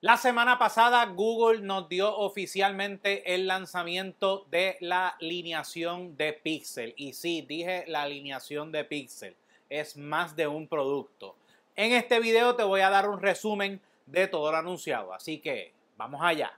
La semana pasada Google nos dio oficialmente el lanzamiento de la alineación de Pixel. Y sí, dije la alineación de Pixel. Es más de un producto. En este video te voy a dar un resumen de todo lo anunciado. Así que vamos allá.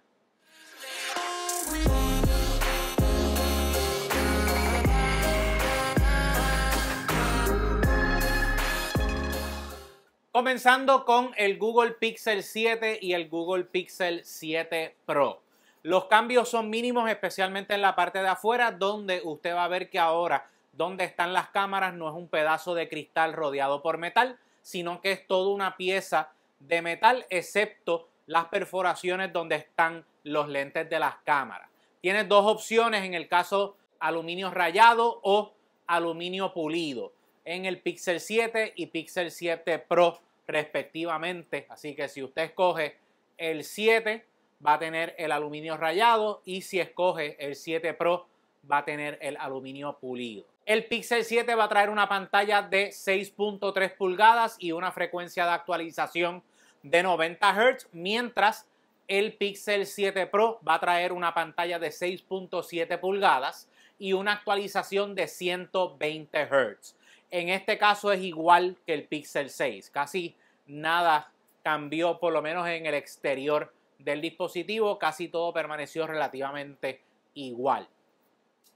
Comenzando con el Google Pixel 7 y el Google Pixel 7 Pro. Los cambios son mínimos, especialmente en la parte de afuera, donde usted va a ver que ahora donde están las cámaras no es un pedazo de cristal rodeado por metal, sino que es toda una pieza de metal, excepto las perforaciones donde están los lentes de las cámaras. Tiene dos opciones en el caso aluminio rayado o aluminio pulido en el Pixel 7 y Pixel 7 Pro respectivamente. Así que si usted escoge el 7, va a tener el aluminio rayado y si escoge el 7 Pro, va a tener el aluminio pulido. El Pixel 7 va a traer una pantalla de 6.3 pulgadas y una frecuencia de actualización de 90 Hz, mientras el Pixel 7 Pro va a traer una pantalla de 6.7 pulgadas y una actualización de 120 Hz. En este caso es igual que el Pixel 6, casi nada cambió, por lo menos en el exterior del dispositivo, casi todo permaneció relativamente igual.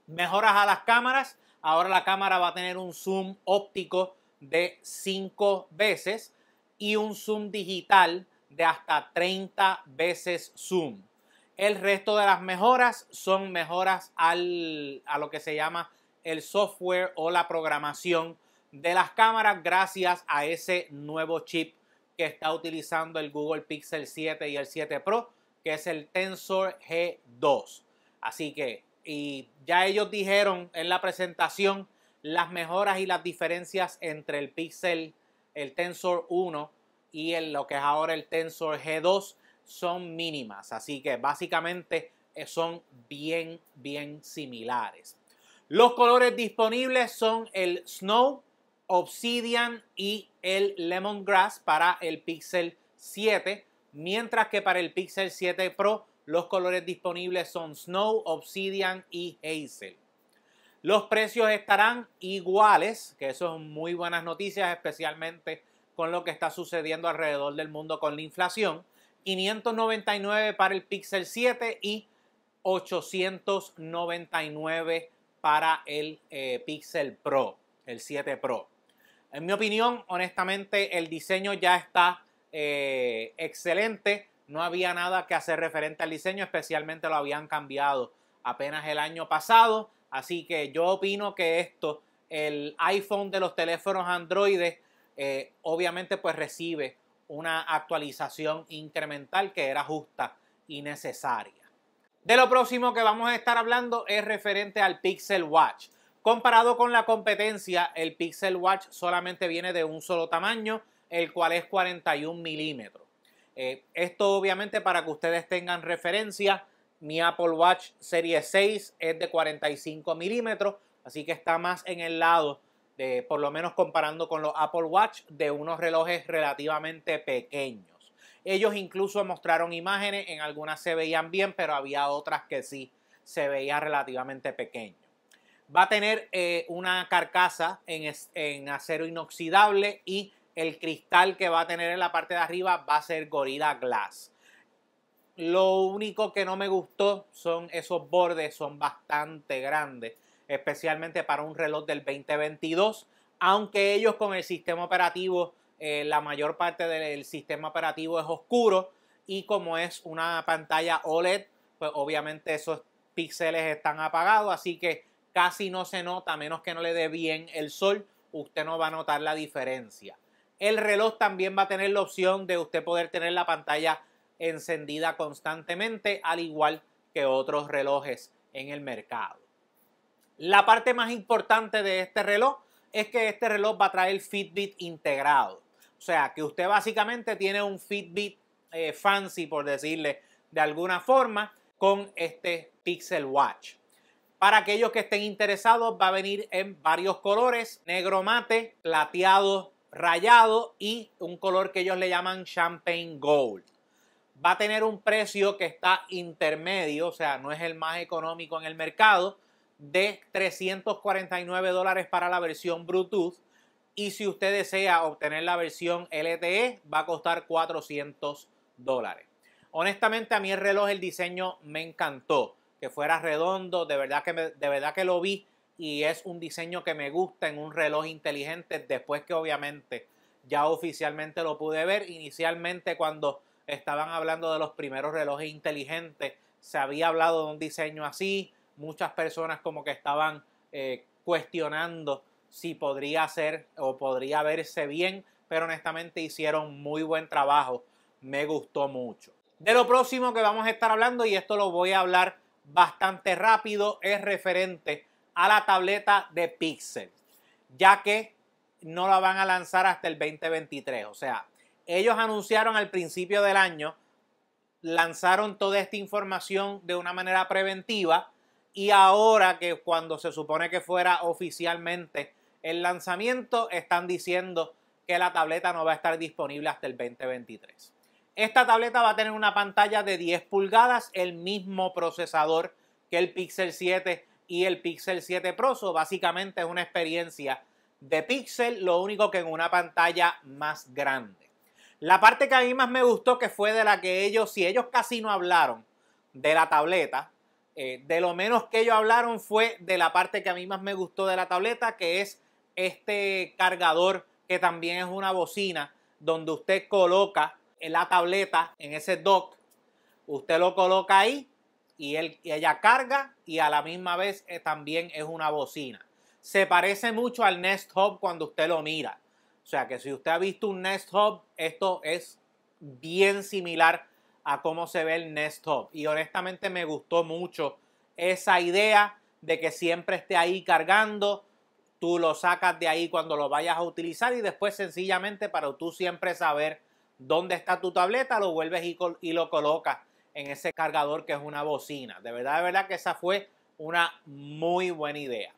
Mejoras a las cámaras, ahora la cámara va a tener un zoom óptico de 5 veces y un zoom digital de hasta 30 veces zoom. El resto de las mejoras son mejoras a lo que se llama el software o la programación de las cámaras gracias a ese nuevo chip que está utilizando el Google Pixel 7 y el 7 Pro, que es el Tensor G2. Así que, y ya ellos dijeron en la presentación las mejoras y las diferencias entre el Pixel, el Tensor 1 y en lo que es ahora el Tensor G2 son mínimas. Así que básicamente eh, son bien, bien similares. Los colores disponibles son el Snow, Obsidian y el Lemongrass para el Pixel 7, mientras que para el Pixel 7 Pro los colores disponibles son Snow, Obsidian y Hazel. Los precios estarán iguales, que son muy buenas noticias, especialmente con lo que está sucediendo alrededor del mundo con la inflación. 599 para el Pixel 7 y 899 para el eh, Pixel Pro, el 7 Pro. En mi opinión, honestamente, el diseño ya está eh, excelente. No había nada que hacer referente al diseño, especialmente lo habían cambiado apenas el año pasado. Así que yo opino que esto, el iPhone de los teléfonos Android, eh, obviamente pues recibe una actualización incremental que era justa y necesaria. De lo próximo que vamos a estar hablando es referente al Pixel Watch. Comparado con la competencia, el Pixel Watch solamente viene de un solo tamaño, el cual es 41 milímetros. Eh, esto obviamente para que ustedes tengan referencia, mi Apple Watch Serie 6 es de 45 milímetros, así que está más en el lado de, por lo menos comparando con los Apple Watch, de unos relojes relativamente pequeños. Ellos incluso mostraron imágenes, en algunas se veían bien, pero había otras que sí se veía relativamente pequeño. Va a tener eh, una carcasa en, acero inoxidable y el cristal que va a tener en la parte de arriba va a ser Gorilla Glass. Lo único que no me gustó son esos bordes, son bastante grandes, especialmente para un reloj del 2022, aunque ellos con el sistema operativo, eh, la mayor parte del sistema operativo es oscuro y como es una pantalla OLED, pues obviamente esos píxeles están apagados, así que casi no se nota, a menos que no le dé bien el sol, usted no va a notar la diferencia. El reloj también va a tener la opción de usted poder tener la pantalla encendida constantemente, al igual que otros relojes en el mercado. La parte más importante de este reloj es que este reloj va a traer Fitbit integrado. O sea, que usted básicamente tiene un Fitbit eh, fancy, por decirle de alguna forma, con este Pixel Watch. Para aquellos que estén interesados, va a venir en varios colores, negro mate, plateado, rayado y un color que ellos le llaman champagne gold. Va a tener un precio que está intermedio, o sea, no es el más económico en el mercado, de 349 dólares para la versión Bluetooth y si usted desea obtener la versión LTE va a costar 400 dólares. Honestamente a mí el reloj, el diseño me encantó fuera redondo, de verdad que, de verdad que lo vi y es un diseño que me gusta en un reloj inteligente después que obviamente ya oficialmente lo pude ver. Inicialmente cuando estaban hablando de los primeros relojes inteligentes, se había hablado de un diseño así, muchas personas como que estaban eh, cuestionando si podría ser o podría verse bien, pero honestamente hicieron muy buen trabajo, me gustó mucho. De lo próximo que vamos a estar hablando, y esto lo voy a hablar bastante rápido es referente a la tableta de Pixel, ya que no la van a lanzar hasta el 2023. O sea, ellos anunciaron al principio del año, lanzaron toda esta información de una manera preventiva y ahora que cuando se supone que fuera oficialmente el lanzamiento, están diciendo que la tableta no va a estar disponible hasta el 2023. Esta tableta va a tener una pantalla de 10 pulgadas, el mismo procesador que el Pixel 7 y el Pixel 7 Pro. básicamente es una experiencia de Pixel, lo único que en una pantalla más grande. La parte que a mí más me gustó que fue de la que ellos, si ellos casi no hablaron de la tableta, eh, de lo menos que ellos hablaron fue de la parte que a mí más me gustó de la tableta, que es este cargador que también es una bocina donde usted coloca en la tableta, en ese dock, usted lo coloca ahí y, él, ella carga y a la misma vez eh, también es una bocina. Se parece mucho al Nest Hub cuando usted lo mira. O sea que si usted ha visto un Nest Hub, esto es bien similar a cómo se ve el Nest Hub. Y honestamente me gustó mucho esa idea de que siempre esté ahí cargando. Tú lo sacas de ahí cuando lo vayas a utilizar y después sencillamente para tú siempre saber dónde está tu tableta, lo vuelves y, lo colocas en ese cargador que es una bocina. De verdad, de verdad que esa fue una muy buena idea.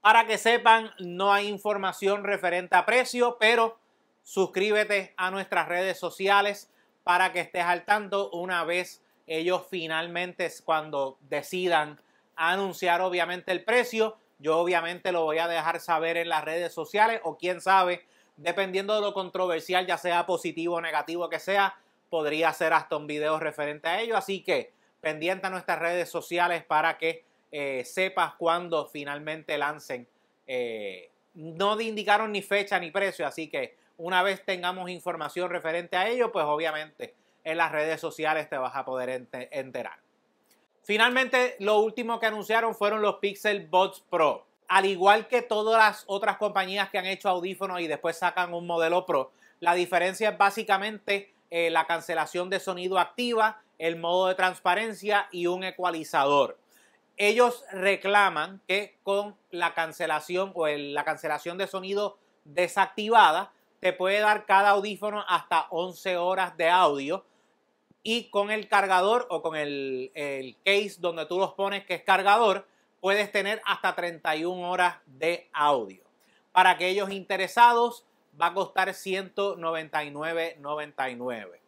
Para que sepan, no hay información referente a precio, pero suscríbete a nuestras redes sociales para que estés al tanto una vez ellos finalmente cuando decidan anunciar obviamente el precio. Yo obviamente lo voy a dejar saber en las redes sociales o quién sabe dependiendo de lo controversial, ya sea positivo o negativo que sea, podría hacer hasta un video referente a ello. Así que pendiente a nuestras redes sociales para que eh, sepas cuándo finalmente lancen. Eh, no indicaron ni fecha ni precio, así que una vez tengamos información referente a ello, pues obviamente en las redes sociales te vas a poder enterar. Finalmente, lo último que anunciaron fueron los Pixel Bots Pro al igual que todas las otras compañías que han hecho audífonos y después sacan un modelo Pro, la diferencia es básicamente eh, la cancelación de sonido activa, el modo de transparencia y un ecualizador. Ellos reclaman que con la cancelación o la cancelación de sonido desactivada te puede dar cada audífono hasta 11 horas de audio y con el cargador o con el, el case donde tú los pones que es cargador, puedes tener hasta 31 horas de audio. Para aquellos interesados, va a costar 199.99.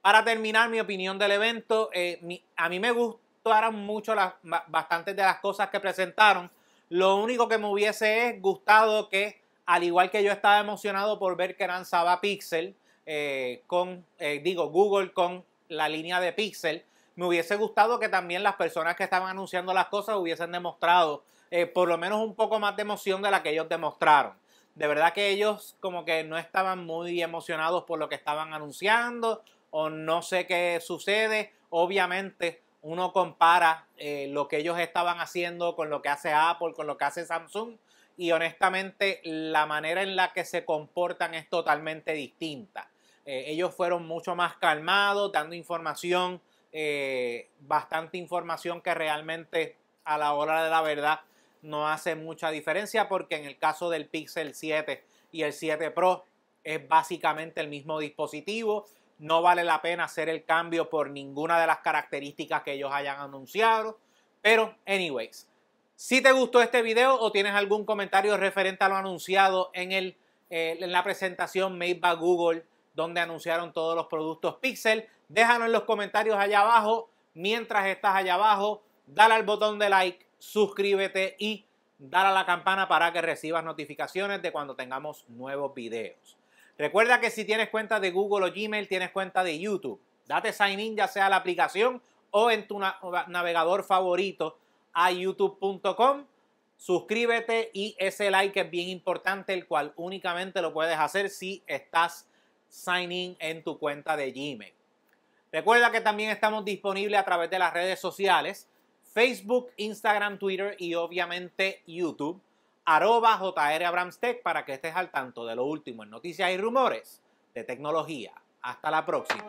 Para terminar mi opinión del evento, eh, a mí me gustaron mucho las, bastantes de las cosas que presentaron. Lo único que me hubiese gustado que, al igual que yo estaba emocionado por ver que lanzaba Pixel, eh, con, eh, digo, Google con la línea de Pixel, me hubiese gustado que también las personas que estaban anunciando las cosas hubiesen demostrado eh, por lo menos un poco más de emoción de la que ellos demostraron. De verdad que ellos como que no estaban muy emocionados por lo que estaban anunciando o no sé qué sucede. Obviamente uno compara eh, lo que ellos estaban haciendo con lo que hace Apple, con lo que hace Samsung y honestamente la manera en la que se comportan es totalmente distinta. Eh, ellos fueron mucho más calmados, dando información eh, bastante información que realmente a la hora de la verdad no hace mucha diferencia porque en el caso del Pixel 7 y el 7 Pro es básicamente el mismo dispositivo. No vale la pena hacer el cambio por ninguna de las características que ellos hayan anunciado. Pero, anyways, si te gustó este video o tienes algún comentario referente a lo anunciado en, el, eh, en la presentación made by Google donde anunciaron todos los productos Pixel. Déjanos en los comentarios allá abajo. Mientras estás allá abajo, dale al botón de like, suscríbete y dale a la campana para que recibas notificaciones de cuando tengamos nuevos videos. Recuerda que si tienes cuenta de Google o Gmail, tienes cuenta de YouTube. Date sign in ya sea la aplicación o en tu navegador favorito a youtube.com. Suscríbete y ese like es bien importante, el cual únicamente lo puedes hacer si estás sign in en tu cuenta de Gmail. Recuerda que también estamos disponibles a través de las redes sociales, Facebook, Instagram, Twitter y obviamente YouTube, arroba JR Abramstech para que estés al tanto de lo último en noticias y rumores de tecnología. Hasta la próxima.